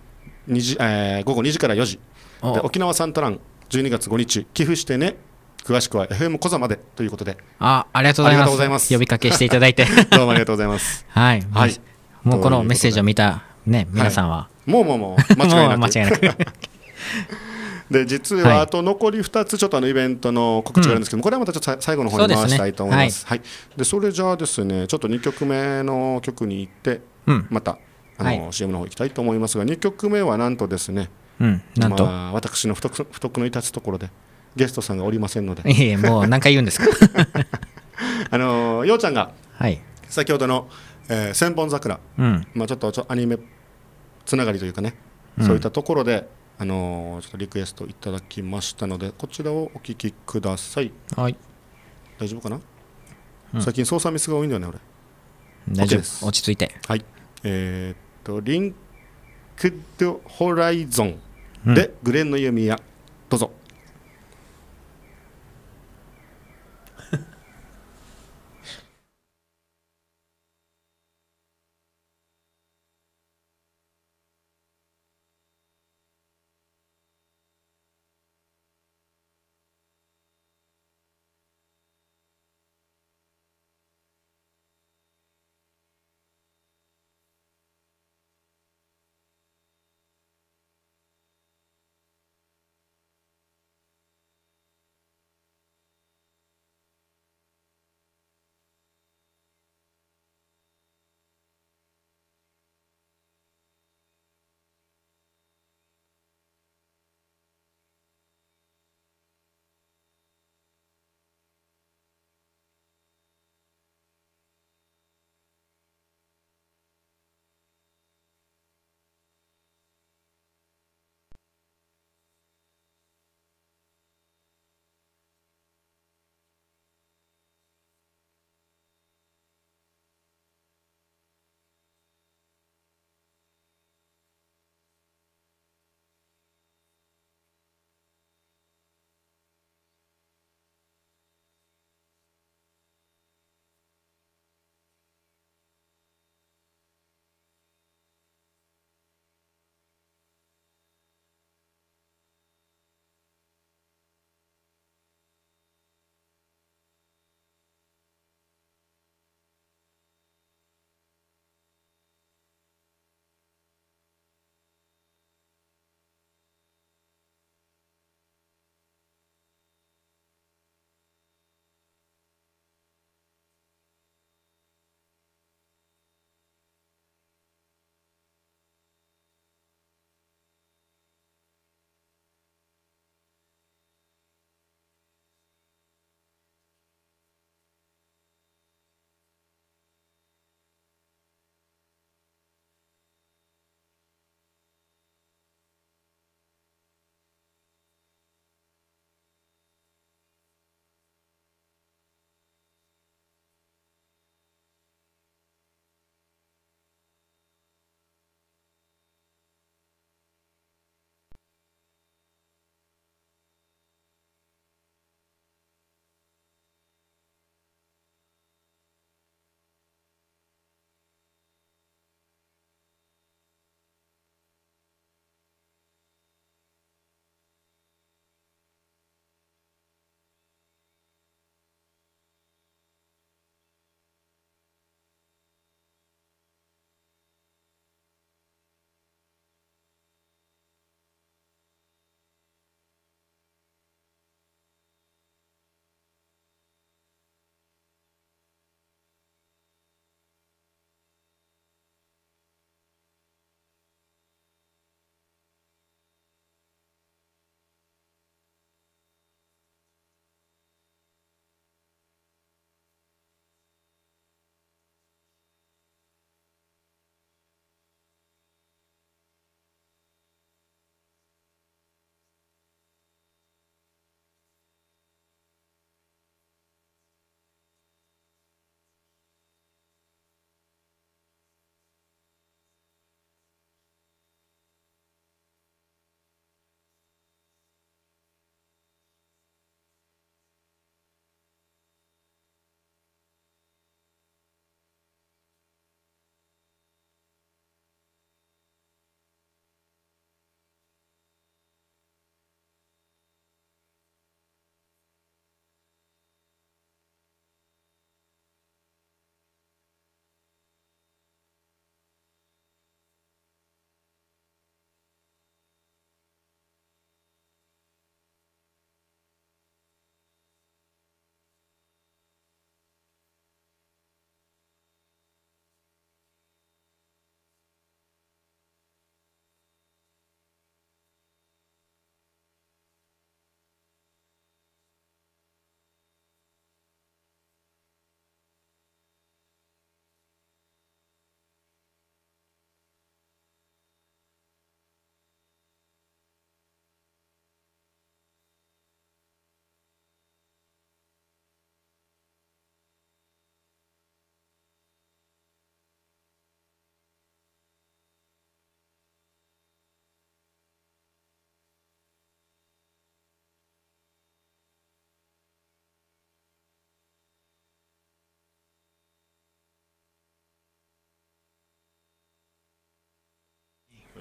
2時えー午後2時から4時、沖縄サンタラン12月5日寄付してね詳しくは FM コ座までということであありがとうございます呼びかけしていただいて どうもありがとうございますはい、はい、もうこのメッセージを見たね皆さんは、はい、もうもう もう間違いなく間違いなくで実はあと残り2つちょっとあのイベントの告知があるんですけども、これはまたちょっと最後の方に回したいと思います、ね、はい、はい、でそれじゃあですねちょっと2曲目の曲に行って、またあの、CM の方行きたいと思いますが2曲目はなんとですねうん、なんと、まあ、私の不徳不徳の致すところでゲストさんがおりませんのでいえもう何回言うんですか あのー、ようちゃんが、はい、先ほどの、えー、千本桜、うんまあ、ちょっとちょアニメつながりというかね、うん、そういったところで、あのー、ちょっとリクエストいただきましたのでこちらをお聞きください、はい、大丈夫かな、うん、最近操作ミスが多いんだよね俺大丈夫です落ち着いてはいえー、っとリンクッドホライゾンで、グレンの弓矢、どうぞ。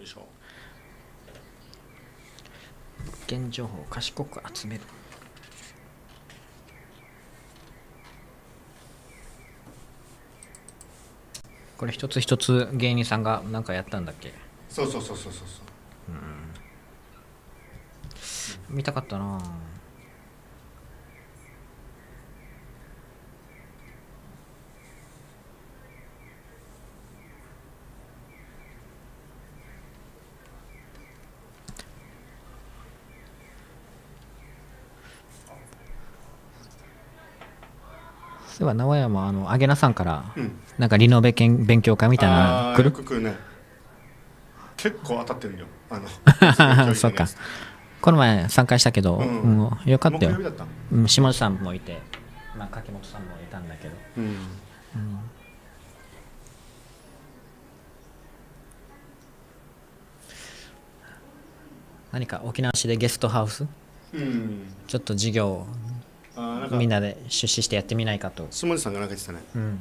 でしょう物件情報を賢く集めるこれ一つ一つ芸人さんが何かやったんだっけそうそうそうそうそうそう、うん、見たかったなあえば名古屋もあの揚げなさんから、なんかリノベん勉強会みたいな来る来るね結構当たってるよあの そうかこの前参加したけど、うんうんよかったよた、うん、下地さんもいて、まあ、柿本さんもいたんだけど、うん、何か沖縄市でゲストハウス、ちょっと授業みんなで出資してやってみないかと下地さんがなんか言ってたね、うん、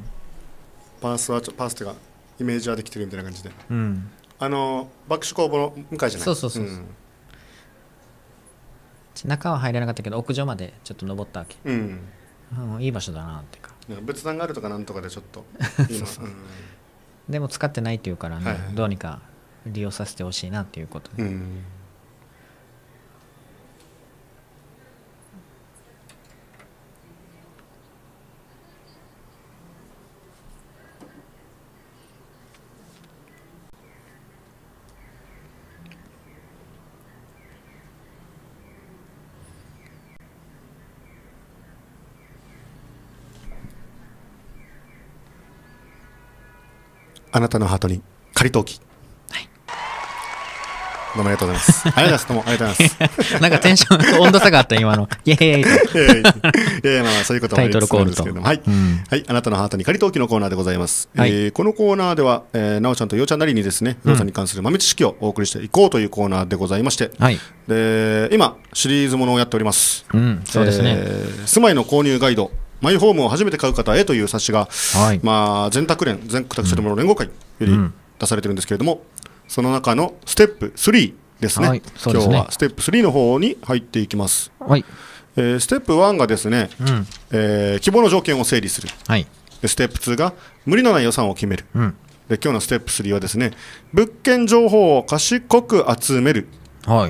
パースはパースとかイメージはできてるみたいな感じで、うん、あの爆笑工房の向かいじゃないそうそうそう、うん、中は入れなかったけど屋上までちょっと登ったわけ、うん、うん、いい場所だなってかなんか仏壇があるとかなんとかでちょっと そうそう、でも使ってないっていうからね、はいはい、どうにか利用させてほしいなっていうことで、うんあなたのハートに仮陶器。どうもありがとうございます。ありがとうございます。どうもありがとうございます。なんかテンション、温度差があった、今の。イェーイ。イェーイ。まあ、そういうこともありなんですけども。はい、うん、はい。あなたのハートに仮陶記のコーナーでございます。はい、えー、このコーナーでは、えー、なおちゃんとようちゃんなりにですね、不動さんに関する豆知識をお送りしていこうというコーナーでございまして、はい。で、今、シリーズものをやっております。うん、そうですね、えー。住まいの購入ガイド、マイホームを初めて買う方へという冊子が、はい、まあ、全宅連全宅建物連合会より出されてるんですけれども、その中のステップ3ですね,、はい、すね今日はステップ3の方に入っていきます、はいえー、ステップ1がですね、うん、えー、希望の条件を整理する、はい、ステップ2が無理のない予算を決める、うん、で今日のステップ3はですね物件情報を賢く集める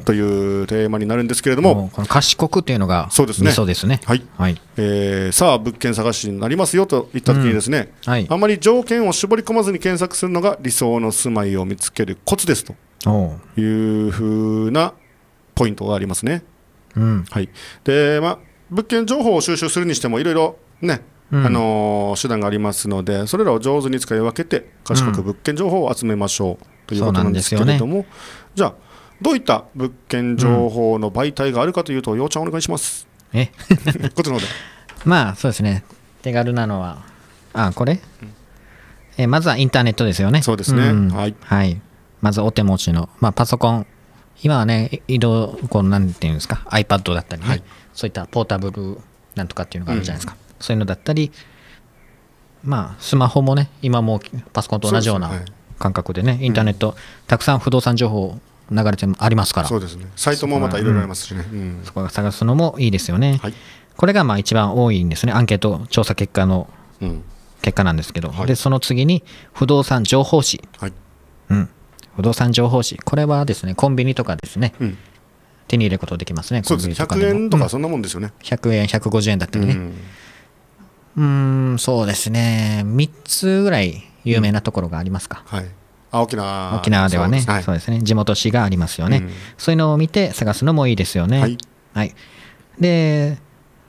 というテーマになるんですけれども、はい、この賢くというのがそうですねですねはい、はい、えー、さあ物件探しになりますよといった時にですね、うん、はい、あまり条件を絞り込まずに検索するのが理想の住まいを見つけるコツですというふうなポイントがありますね、うんはいでまあ、物件情報を収集するにしてもいろいろねあのー、手段がありますので、それらを上手に使い分けて、賢く物件情報を集めましょう、うん、ということなんですけれども、ね、じゃあ、どういった物件情報の媒体があるかというと、ようちゃんお願いします。え こっちの方で。まあ、そうですね。手軽なのは、あ、これ、うん、えまずはインターネットですよね。そうですね。うん、はい、はい。まずお手持ちの、まあ、パソコン。今はね、移動、こう、なんていうんですか、iPad だったりね、はい、そういったポータブルなんとかっていうのがあるじゃないですか。うん、そういうのだったり、まあ、スマホもね、今もパソコンと同じような感覚でね、でねインターネット、たくさん不動産情報流れてありますからそうですねサイトもまたいろいろありますしね、そこが探すのもいいですよね、はい、これがまあ一番多いんですねアンケート調査結果の結果なんですけど、はい、でその次に不動産情報誌、はい、うん、不動産情報誌これはですねコンビニとかですね、うん、手に入れることできますねそうです100円とかそんなもんですよね、うん、100円150円だったりねうんそうですね3つぐらい有名なところがありますか、はい沖縄沖縄ではねそうです、はい、ね地元紙がありますよね、うん、そういうのを見て探すのもいいですよね、はい、はい、で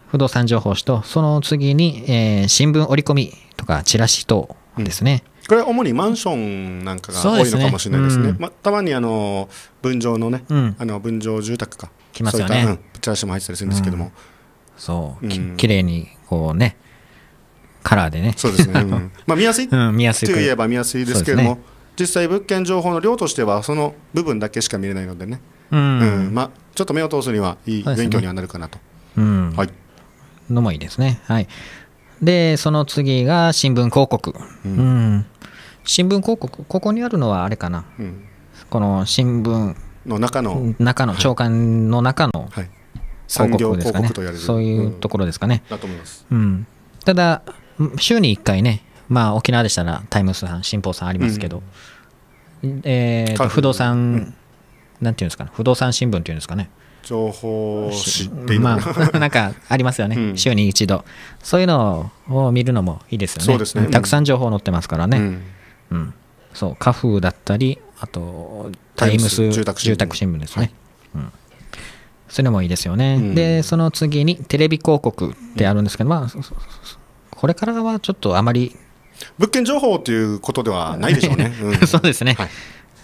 不動産情報誌とその次に、えー、新聞折り込みとかチラシ等ですね、うん、これは主にマンションなんかが多いのかもしれないですね、ねうん、まあ、たまにあの分譲のね、あの分譲住宅か来ますよねチラシも入ってたりするんですけども、そうきれいにこうねカラーでねそうですね、まあ見やすい、うん、見やすいいえば見やすいですけれども、実際物件情報の量としてはその部分だけしか見れないのでね、うん、うん、まあ、ちょっと目を通すにはいい勉強にはなるかなと。うね、うん、はい、のもいいですね。はい、でその次が新聞広告、うん、うん、新聞広告ここにあるのはあれかな、うん、この新聞の中の中の長官の中の、はい、広告とすかね、はそういうところですかね。だと思います、うん、ただ週に1回ねまあ、沖縄でしたらタイムスさん、新報さんありますけど、うん、えー、不動産、うん、なんていうんですかね、不動産新聞っていうんですかね。情報知っていうまあ、なんかありますよね、うん、週に一度、そういうのを見るのもいいですよね、そうですねたくさん情報載ってますからね、うん、そう、カフだったり、あと、タイムス住宅新聞ですね。うい、うのそれもいいですよね、うん、でその次にテレビ広告ってあるんですけど、まあ、これからはちょっとあまり物件情報ということではないでしょうね。うん、そうですね、はい、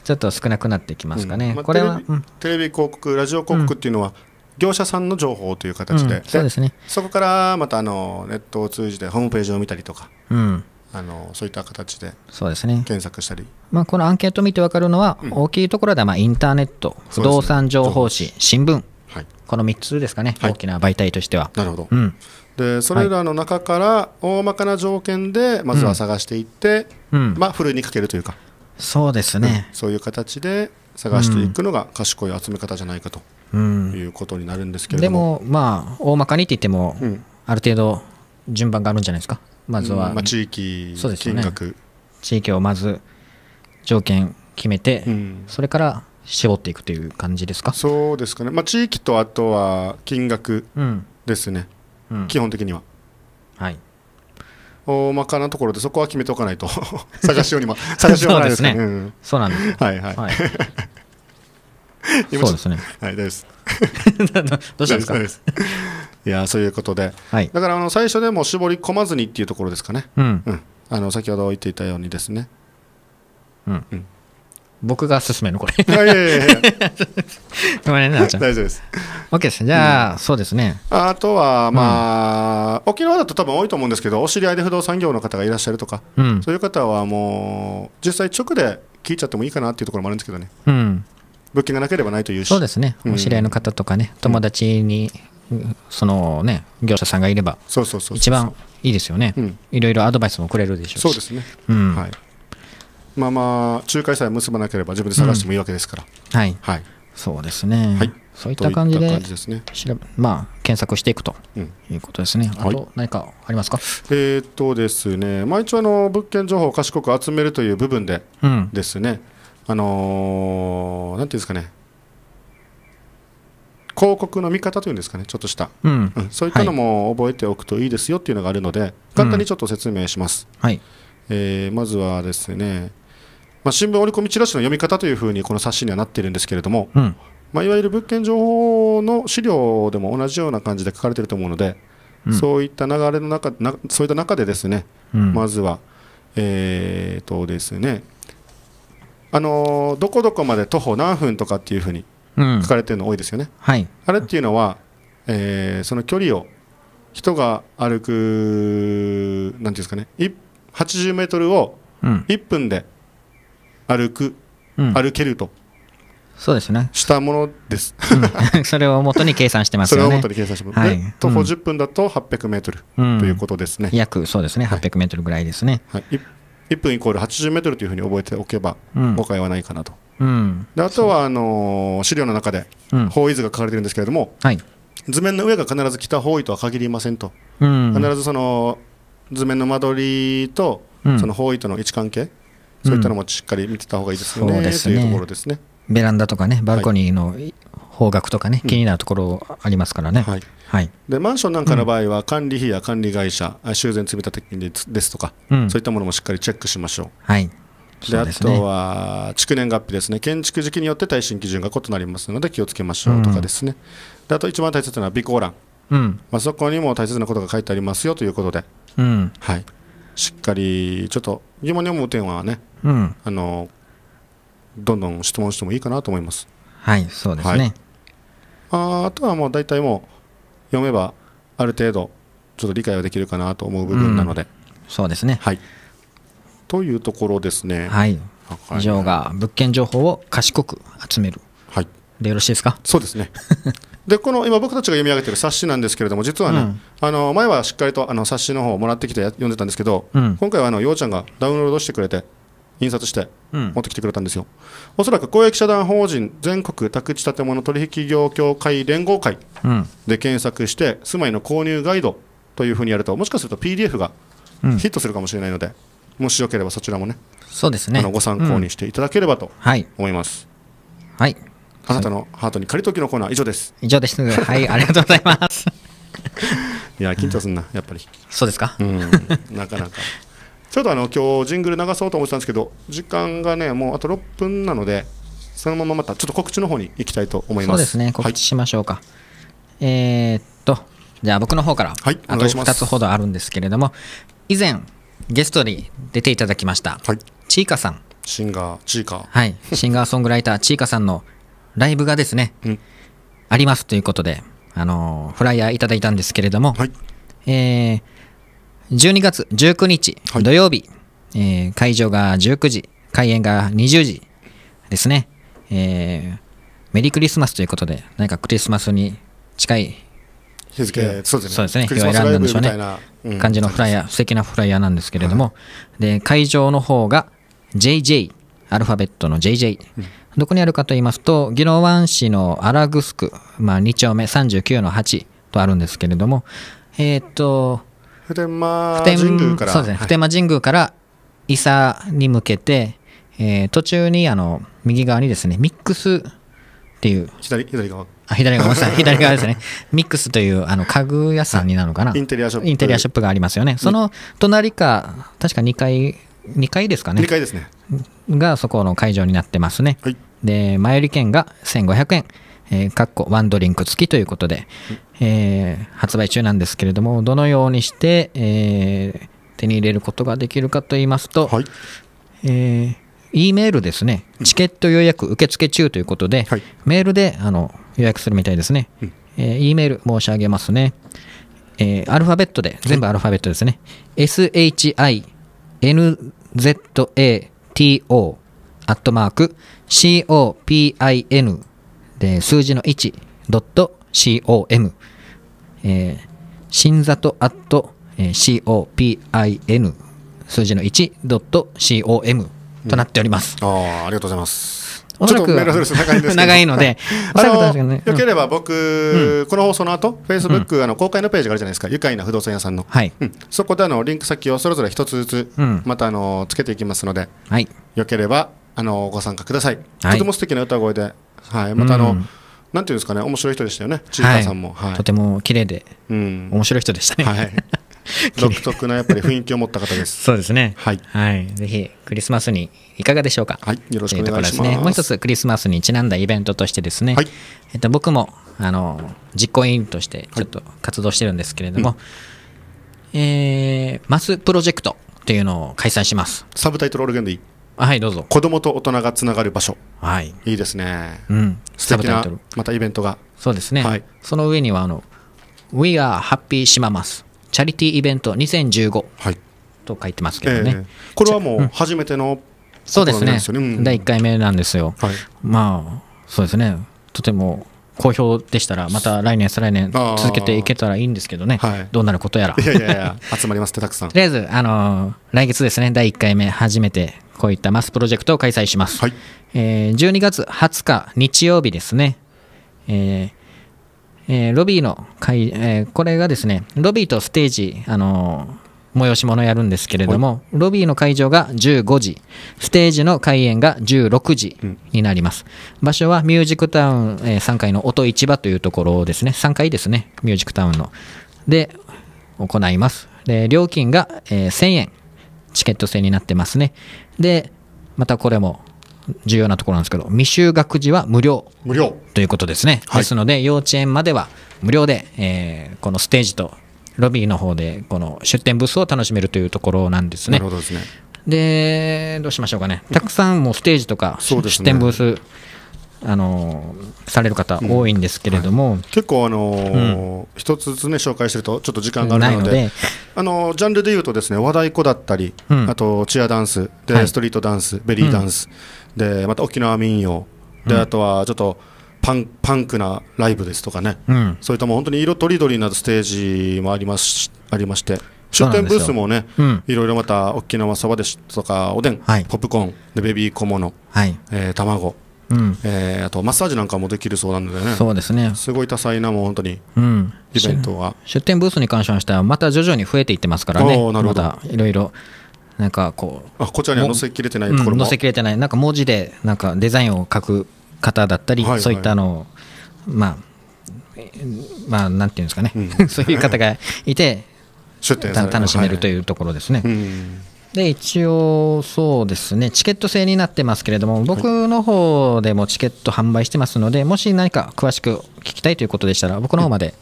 ちょっと少なくなってきますかね、うんまあ、これはテレビ広告、ラジオ広告っていうのは、業者さんの情報という形で、そうですね、そこからまたあのネットを通じてホームページを見たりとか、うん、あのそういった形でそうですね検索したり、まあ、このアンケート見て分かるのは、大きいところではまあインターネット、不動産情報誌、新聞、はい、この3つですかね、大きな媒体としては。なるほど、うんでそれらの中から大まかな条件でまずは探していって、うんまあ、ふるいにかけるというかそうですね、うん、そういう形で探していくのが賢い集め方じゃないかということになるんですけれども、でもまあ大まかにって言っても、ある程度順番があるんじゃないですかまずは、まあ、地域そうです、ね、金額地域をまず条件決めて、それから絞っていくという感じですかそうですかね、まあ、地域とあとは金額ですね、うん、基本的には。はい大まかなところでそこは決めておかないと 探しようにも 探しようがないですね、そうなんです、はいはい、はい、そうですねはいですどうしたんですかいやそういうことで、はい、だからあの最初でも絞り込まずにっていうところですかね、うん、うん、あの先ほど言っていたようにですねうん、うん僕が進めるこれいやいやいや ごめんね大丈夫です OK ですじゃあ、そうですねあとはまあ、沖縄だと多分多いと思うんですけどお知り合いで不動産業の方がいらっしゃるとか、うん、そういう方はもう実際直で聞いちゃってもいいかなっていうところもあるんですけどね、うん、物件がなければないというしそうですねお知り合いの方とかね、友達にそのね業者さんがいればそそそううう。一番いいですよねいろいろアドバイスもくれるでしょうしそうですね、うんはいまま仲介さえ結ばなければ自分で探してもいいわけですから、うん、はい、はい、そうですね、はい、そういった感じで感じですね、まあ、検索していくということですね、うん、あと何かありますか、はい、えー、っとですね、まあ、一応あの物件情報を賢く集めるという部分でですね、うん、あのー、なんていうんですかね広告の見方というんですかね、ちょっとした、うんうん、そういったのも覚えておくといいですよっていうのがあるので、簡単にちょっと説明します。うん、はいえー、まずはですね、まあ、新聞折り込みチラシの読み方というふうにこの冊子にはなっているんですけれども、うん、まあ、いわゆる物件情報の資料でも同じような感じで書かれていると思うので、うん、そういった流れの中なそういった中でですね、うん、まずは、えー、とですねあのー、どこどこまで徒歩何分とかっていうふうに書かれているの多いですよね。はい、あれっていうのは、えー、その距離を人が歩くなんていうんですかね80メートルを1分で、うん歩く、うん、歩けるとそうですねしたものです、うん、それをもとに計算してますよねそれをもとに計算します、はい、徒歩10分だと800メートルということですね、約そうですね800メートルぐらいですね、はい、はい、1分イコール80メートルというふうに覚えておけば誤解はないかなと、であとはあのー、資料の中で方位図が書かれてるんですけれども、はい、図面の上が必ず北方位とは限りませんと、必ずその図面の間取りとその方位との位置関係そういったのもしっかり見てた方がいいですよね,、うん、ねというところですね。ベランダとかね、バルコニーの方角とかね、気になるところありますからね。はいはい、でマンションなんかの場合は、管理費や管理会社、修繕積立金ですとか、うん、そういったものもしっかりチェックしましょう。はいで、あとは築年月日ですね、建築時期によって耐震基準が異なりますので気をつけましょうとかですね、うん、であと一番大切なのは備考欄、うんまあ、そこにも大切なことが書いてありますよということで、うんはい、しっかりちょっと疑問に思う点はね、うん、あのどんどん質問してもいいかなと思いますはいそうですね、はい、ああとはもう大体もう読めばある程度ちょっと理解はできるかなと思う部分なので、うん、そうですねはいというところですねはい以上が物件情報を賢く集めるはいでよろしいですかそうですね でこの今僕たちが読み上げてる冊子なんですけれども実はね、うん、あの前はしっかりとあの冊子の方をもらってきて読んでたんですけど、うん、今回はあのようちゃんがダウンロードしてくれて印刷して持ってきてくれたんですよ、おそらく公益社団法人全国宅地建物取引業協会連合会で検索して住まいの購入ガイドというふうにやるともしかすると PDF がヒットするかもしれないので、もしよければそちらもねそうですねあのご参考にしていただければと思います、はい、はいあなたのハートに借りときのコーナー以上です以上ですはいありがとうございます いや緊張すんなやっぱりそうですかうんなかなかちょうどあの今日ジングル流そうと思ってたんですけど時間がねもうあと6分なのでそのまままたちょっと告知の方に行きたいと思いますそうですね告知しましょうか、はい、えー、っとじゃあ僕の方から、はい、あと2つほどあるんですけれども以前ゲストに出ていただきました、はい、ちいかさんシンガーちいかはいシンガーソングライターちいかさんのライブがですね、うん、ありますということで、あのー、フライヤーいただいたんですけれども、はい、えー、12月19日土曜日、はい、えー、会場が19時、開演が20時ですね、えー、メリークリスマスということで、何かクリスマスに近い日付そうですね、日、ね、を選んだんでしょうね、うん、感じのフライヤー、素敵なフライヤーなんですけれども、はい、で会場の方が JJ、アルファベットの JJ、うん、どこにあるかと言いますと、宜野湾市のアラグス区、まあ、2丁目39の8とあるんですけれども、えっ、と、普天間神宮から。そうですね、普天間神宮から伊佐に向けて、えー、途中にあの右側にですね、ミックスっていう。左左側あ左側、左側ですね。ミックスという、あの、家具屋さんになるのかな。インテリアショップ。インテリアショップがありますよね。その隣か、確か2階2階ですかね2階ですねがそこの会場になってますね、はい、で前売り券が1500円えー、かっこワンドリンク付きということで、えー、発売中なんですけれどもどのようにして、えー、手に入れることができるかと言いますと、はい、え E メールですね、チケット予約受付中ということで、メールであの予約するみたいですね、うん、え E メール申し上げますね、えアルファベットで、全部アルファベットですね、SHI nzato アットマーク copin で数字の 1.com、え新里アット copin 数字の 1.com となっております、うん、あありがとうございますおそらく長いので、あの、よければ僕、うん、この放送の後、フェイスブック、あの公開のページがあるじゃないですか、愉快な不動産屋さんの、はいうん、そこであのリンク先をそれぞれ一つずつ、またあのつけていきますので、はい、よければあのご参加ください。はい、とても素敵な歌声で、はい、またあの。なんていうんですかね、面白い人でしたよね、千里さんも、はいとても綺麗で、うん、面白い人でしたね。はい 独特なやっぱり雰囲気を持った方です。そうですね。はい。はい。ぜひクリスマスにいかがでしょうか。はい。よろしくお願いします。ね、もう一つクリスマスにちなんだイベントとしてですね。はい、えっと僕もあの実行委員としてちょっと活動してるんですけれども、はい、えー、マスプロジェクトっていうのを開催します。サブタイトルオルゲンでいい。はいどうぞ。子供と大人がつながる場所。はい。いいですね。うん。素敵なまたイベントが。そうですね。はい。その上にはあの We are happy 島ます。チャリティーイベント2015、と書いてますけどね、えー、これはもう初めての、うん、そうですね、うん、第1回目なんですよ、はい、まあそうですねとても好評でしたらまた来年再来年続けていけたらいいんですけどね、はい、どうなることやらいやいやいや集まりますってたくさん とりあえず、あのー、来月ですね第1回目初めてこういったマスプロジェクトを開催します、はい、えー、12月20日日曜日ですね、えー、えー、ロビーの会、えー、これがですね、ロビーとステージ、あのー、催し物やるんですけれども、ロビーの会場が15時、ステージの開演が16時になります。うん、場所はミュージックタウン、えー、3階の音市場というところですね、3階ですね、ミュージックタウンの。で、行います。で、料金が、え1000円、チケット制になってますね。で、またこれも重要なところなんですけど未就学児は無料無料ということですね、はい、ですので幼稚園までは無料で、えー、このステージとロビーの方でこの出店ブースを楽しめるというところなんですね。どですねでどうしましょうかね、たくさんもうステージとか出店ブース、あのされる方多いんですけれども、うんはい、結構、あの一、ーうん、つずつ、ね、紹介してるとちょっと時間がないのであのジャンルでいうとですね和太鼓だったり、うん、あとチアダンスで、はい、ストリートダンスベリーダンス、でまた沖縄民謡で、あとはちょっとパンパンクなライブですとかね、うん、そういったもう本当に色とりどりなステージもありますありまして出店ブースもね、うん、いろいろまた沖縄そばですとかおでん、はい、ポップコーンでベビー小物、はいえー、卵、うんえー、あとマッサージなんかもできるそうなのでねそうですねすごい多彩なもう本当に、うん、イベントは出店ブースに関しましてはまた徐々に増えていってますからねまたいろいろなんかこうあこちらに載せきれてないところも、うん、載せきれてないなんか文字でなんかデザインを書く方だったり、はいはい、そういったのをまあまあなんていうんですかね、うん、そういう方がいて楽しめるというところですね。はい、で一応そうですねチケット制になってますけれども僕の方でもチケット販売してますのでもし何か詳しく聞きたいということでしたら僕の方まで、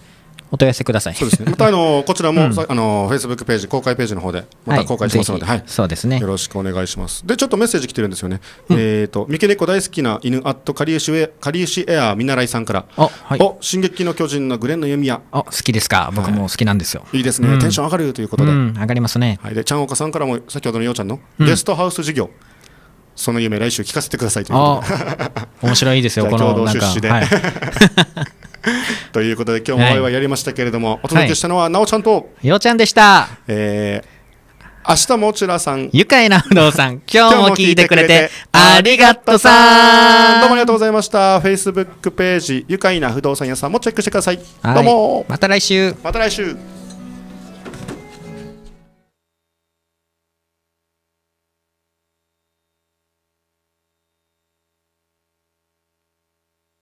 お問い合わせください。そうですね。またあの こちらも、うん、あの f a c e b o o ページ公開ページの方でまた公開しますので、はい。そうですね。よろしくお願いします。でちょっとメッセージ来てるんですよね。うん、えっ、ー、と三毛猫大好きな犬アットカリウシエカリウシエア見習いさんから。あはい。お進撃の巨人のグレンの弓矢。あ好きですか。僕も好きなんですよ。はい、いいですね、うん、テンション上がるということで。上がりますね。はい。でちゃんおかさんからも先ほどのようちゃんの、ゲストハウス事業。その夢来週聞かせてくださいということで。面白いですよ この共同出資で。はい ということで今日もワイワイやりましたけれども、はい、お届けしたのはなおちゃんと、ようちゃんでした、えー、明日もちらさん愉快な不動産 今日も聞いてくれてありがとうさんどうもありがとうございました Facebook ページ愉快な不動産屋さんもチェックしてくださいどうもまた来週また来週